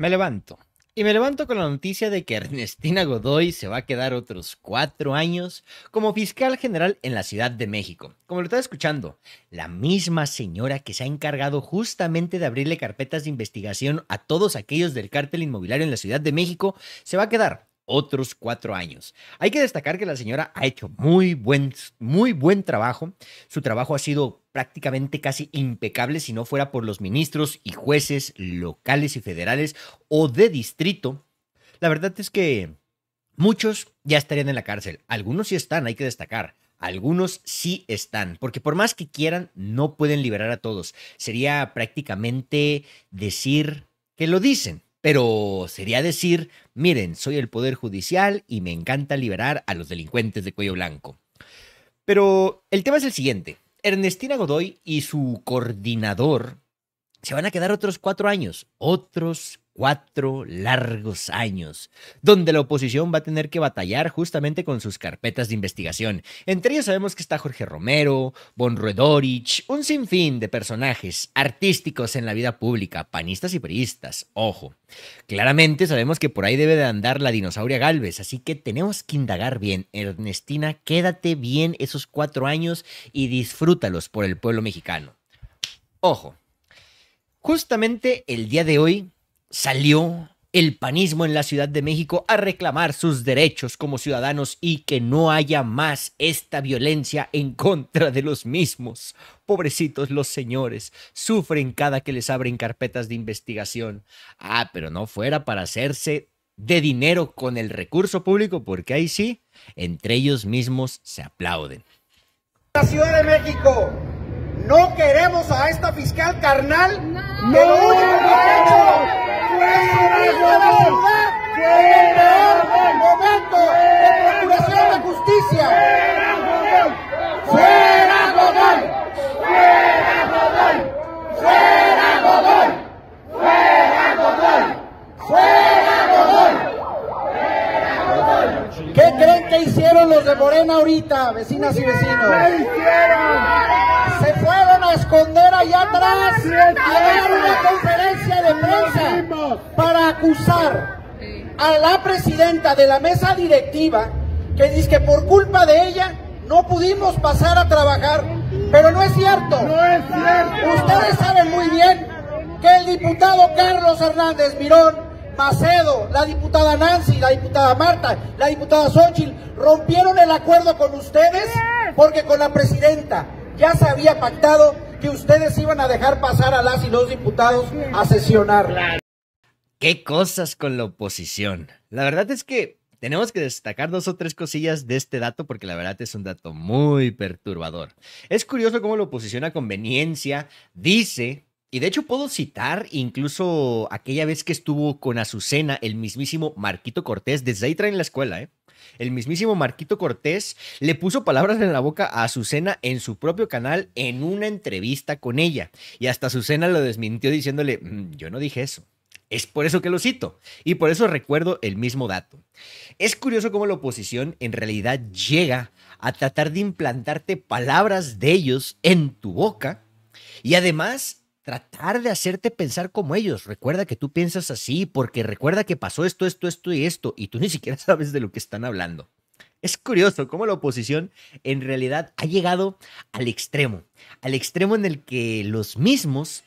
Me levanto. Y me levanto con la noticia de que Ernestina Godoy se va a quedar otros cuatro años como fiscal general en la Ciudad de México. Como lo está escuchando, la misma señora que se ha encargado justamente de abrirle carpetas de investigación a todos aquellos del cártel inmobiliario en la Ciudad de México, se va a quedar otros cuatro años. Hay que destacar que la señora ha hecho muy buen, muy buen trabajo. Su trabajo ha sido prácticamente casi impecable si no fuera por los ministros y jueces locales y federales o de distrito. La verdad es que muchos ya estarían en la cárcel. Algunos sí están, hay que destacar. Algunos sí están, porque por más que quieran, no pueden liberar a todos. Sería prácticamente decir que lo dicen, pero sería decir, miren, soy el Poder Judicial y me encanta liberar a los delincuentes de cuello blanco. Pero el tema es el siguiente. Ernestina Godoy y su coordinador se van a quedar otros cuatro años, otros cuatro largos años, donde la oposición va a tener que batallar justamente con sus carpetas de investigación. Entre ellos sabemos que está Jorge Romero, Von un sinfín de personajes artísticos en la vida pública, panistas y periodistas, ojo. Claramente sabemos que por ahí debe de andar la dinosauria Galvez, así que tenemos que indagar bien. Ernestina, quédate bien esos cuatro años y disfrútalos por el pueblo mexicano. Ojo, justamente el día de hoy salió el panismo en la Ciudad de México a reclamar sus derechos como ciudadanos y que no haya más esta violencia en contra de los mismos. Pobrecitos los señores, sufren cada que les abren carpetas de investigación. Ah, pero no fuera para hacerse de dinero con el recurso público, porque ahí sí, entre ellos mismos se aplauden. La Ciudad de México, no queremos a esta fiscal carnal no momento procuración de justicia! ¡Fuera Gogón! ¡Fuera Gogón! ¡Fuera Gogón! ¡Fuera Gogón! ¡Fuera Gogón! ¡Fuera Gogón! ¿Qué creen que hicieron los de Morena ahorita, vecinas y vecinos? ¿Se fueron a esconder allá atrás? ¡A dar una conferencia? de prensa para acusar a la presidenta de la mesa directiva que dice que por culpa de ella no pudimos pasar a trabajar. Pero no es cierto. No es cierto. Ustedes saben muy bien que el diputado Carlos Hernández Mirón, Macedo, la diputada Nancy, la diputada Marta, la diputada Xochitl, rompieron el acuerdo con ustedes porque con la presidenta ya se había pactado que ustedes iban a dejar pasar a las y los diputados a sesionar. Qué cosas con la oposición. La verdad es que tenemos que destacar dos o tres cosillas de este dato porque la verdad es un dato muy perturbador. Es curioso cómo la oposición a conveniencia dice, y de hecho puedo citar incluso aquella vez que estuvo con Azucena el mismísimo Marquito Cortés, desde ahí traen la escuela, ¿eh? El mismísimo Marquito Cortés le puso palabras en la boca a Azucena en su propio canal en una entrevista con ella. Y hasta Azucena lo desmintió diciéndole, mm, yo no dije eso. Es por eso que lo cito y por eso recuerdo el mismo dato. Es curioso cómo la oposición en realidad llega a tratar de implantarte palabras de ellos en tu boca y además tratar de hacerte pensar como ellos. Recuerda que tú piensas así porque recuerda que pasó esto, esto, esto y esto, y tú ni siquiera sabes de lo que están hablando. Es curioso cómo la oposición en realidad ha llegado al extremo, al extremo en el que los mismos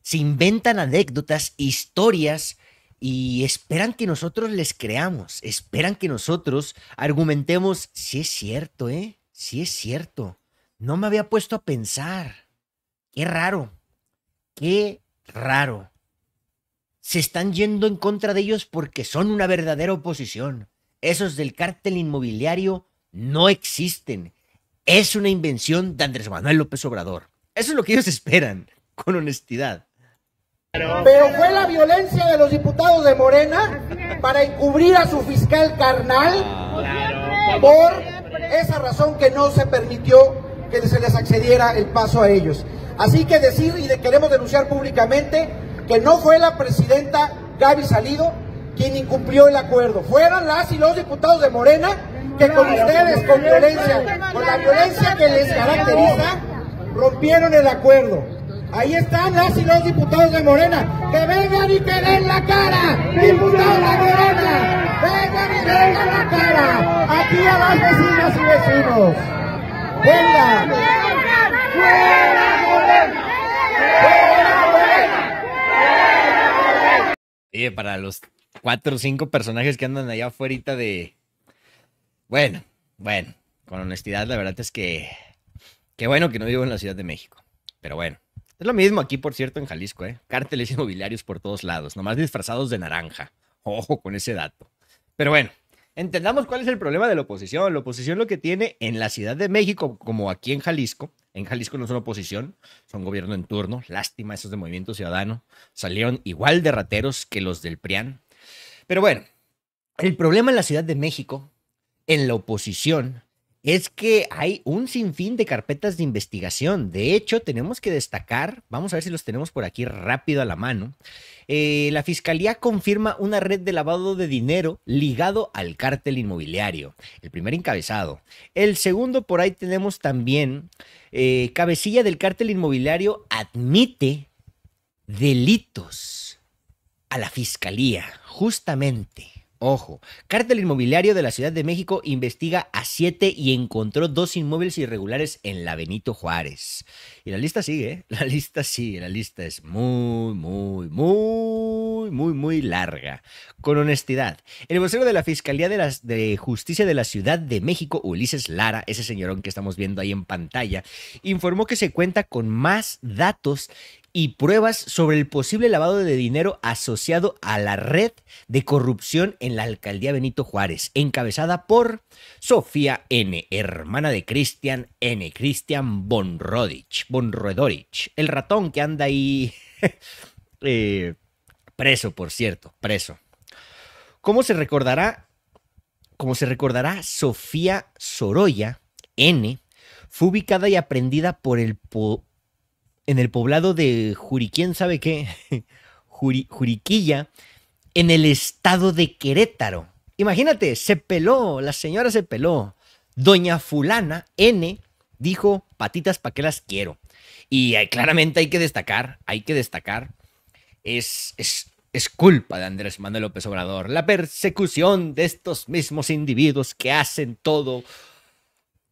se inventan anécdotas, historias, y esperan que nosotros les creamos, esperan que nosotros argumentemos, si es cierto, ¿eh? Si es cierto. No me había puesto a pensar. Qué raro. Qué raro. Se están yendo en contra de ellos porque son una verdadera oposición. Esos del cártel inmobiliario no existen. Es una invención de Andrés Manuel López Obrador. Eso es lo que ellos esperan, con honestidad. Pero fue la violencia de los diputados de Morena para encubrir a su fiscal carnal por esa razón que no se permitió que se les accediera el paso a ellos. Así que decir y queremos denunciar públicamente que no fue la presidenta Gaby Salido quien incumplió el acuerdo. Fueron las y los diputados de Morena que con ustedes, con violencia, con la violencia que les caracteriza, rompieron el acuerdo. Ahí están las y los diputados de Morena. Que vengan y que den la cara, diputados de Morena. Vengan y den la cara. Aquí a las vecinas y vecinos. Vengan. para los cuatro o cinco personajes que andan allá afuera de. Bueno, bueno, con honestidad, la verdad es que. Qué bueno que no vivo en la Ciudad de México. Pero bueno. Es lo mismo aquí, por cierto, en Jalisco, ¿eh? Cárteles inmobiliarios por todos lados, nomás disfrazados de naranja. Ojo con ese dato. Pero bueno, entendamos cuál es el problema de la oposición. La oposición lo que tiene en la Ciudad de México, como aquí en Jalisco, en Jalisco no son oposición, son gobierno en turno. Lástima esos de Movimiento Ciudadano. Salieron igual de rateros que los del PRIAN. Pero bueno, el problema en la Ciudad de México, en la oposición, es que hay un sinfín de carpetas de investigación. De hecho, tenemos que destacar, vamos a ver si los tenemos por aquí rápido a la mano. Eh, la fiscalía confirma una red de lavado de dinero ligado al cártel inmobiliario. El primer encabezado. El segundo, por ahí tenemos también, eh, cabecilla del cártel inmobiliario admite delitos a la fiscalía, justamente. Ojo, Cártel Inmobiliario de la Ciudad de México investiga a siete y encontró dos inmuebles irregulares en la Benito Juárez. Y la lista sigue, ¿eh? la lista sigue, la lista es muy, muy, muy muy, muy, larga. Con honestidad, el vocero de la Fiscalía de, de Justicia de la Ciudad de México, Ulises Lara, ese señorón que estamos viendo ahí en pantalla, informó que se cuenta con más datos y pruebas sobre el posible lavado de dinero asociado a la red de corrupción en la alcaldía Benito Juárez, encabezada por Sofía N., hermana de Cristian N., Cristian Bonrodich, Bonrodorich, el ratón que anda ahí eh, preso, por cierto, preso. ¿Cómo se recordará? Como se recordará, Sofía Sorolla, N, fue ubicada y aprendida por el en el poblado de Juriquén, ¿sabe qué? Juriquilla, en el estado de Querétaro. Imagínate, se peló, la señora se peló. Doña Fulana, N, dijo, patitas, ¿para qué las quiero? Y claramente hay que destacar, hay que destacar es, es, es culpa de Andrés Manuel López Obrador. La persecución de estos mismos individuos que hacen todo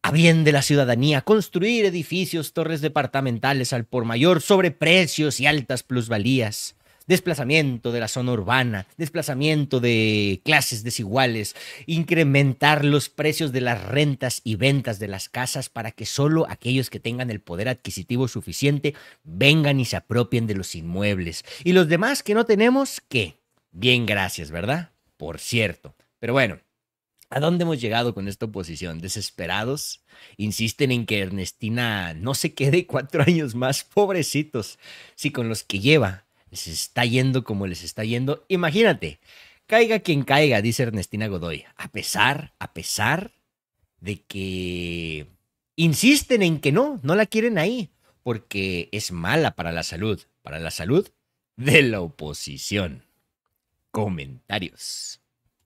a bien de la ciudadanía, construir edificios, torres departamentales al por mayor sobre precios y altas plusvalías desplazamiento de la zona urbana, desplazamiento de clases desiguales, incrementar los precios de las rentas y ventas de las casas para que solo aquellos que tengan el poder adquisitivo suficiente vengan y se apropien de los inmuebles. Y los demás que no tenemos, ¿qué? Bien, gracias, ¿verdad? Por cierto. Pero bueno, ¿A dónde hemos llegado con esta oposición? Desesperados, insisten en que Ernestina no se quede cuatro años más, pobrecitos, si con los que lleva les está yendo como les está yendo. Imagínate, caiga quien caiga, dice Ernestina Godoy, a pesar, a pesar de que insisten en que no, no la quieren ahí, porque es mala para la salud, para la salud de la oposición. Comentarios.